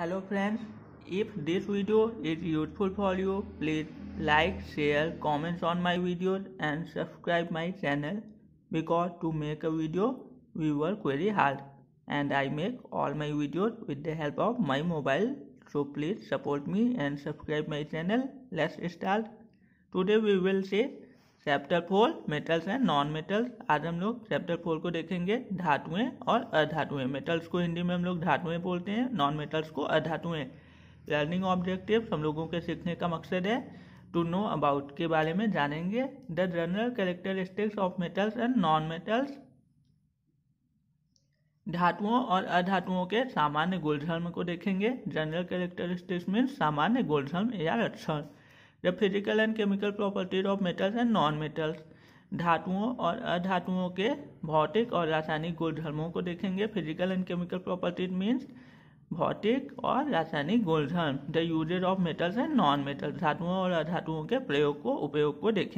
hello friends if this video is useful for you please like share comments on my videos and subscribe my channel because to make a video we work very hard and i make all my videos with the help of my mobile so please support me and subscribe my channel let's start today we will say chapter four metals and non metals आज हम लोग chapter four को देखेंगे धातुएं और अधातुएं metals को हिंदी में हम लोग धातुएं बोलते हैं नॉन मेटल्स को अधातुएं लर्निंग ऑब्जेक्टिव हम लोगों के सीखने का मकसद है टू नो अबाउट के बारे में जानेंगे the general characteristics of metals and non metals धातुओं और अधातुओं के सामान्य गुणधर्म को देखेंगे जनरल कैरेक्टरिस्टिक्स मीन्स सामान्य गुणधर्म या लक्षण the physical and chemical properties of metals and non metals धातुओं और अधातुओं के भौतिक और रासायनिक गुणधर्मों को देखेंगे physical and chemical properties means भौतिक और रासायनिक गुणधर्म the uses of metals and non metals धातुओं और अधातुओं के प्रयोग को उपयोग को देखेंगे